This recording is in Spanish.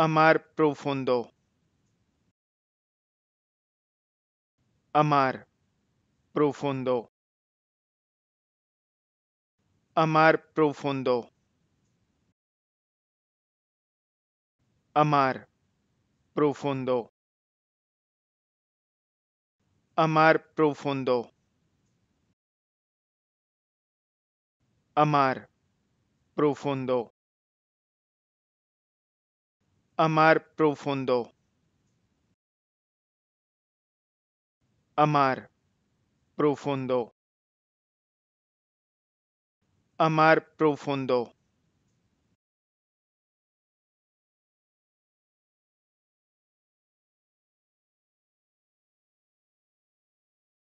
Amar profundo. Amar profundo. Amar profundo. Amar profundo. Amar profundo. Amar profundo. Amar profundo. Amar profundo. Amar profundo.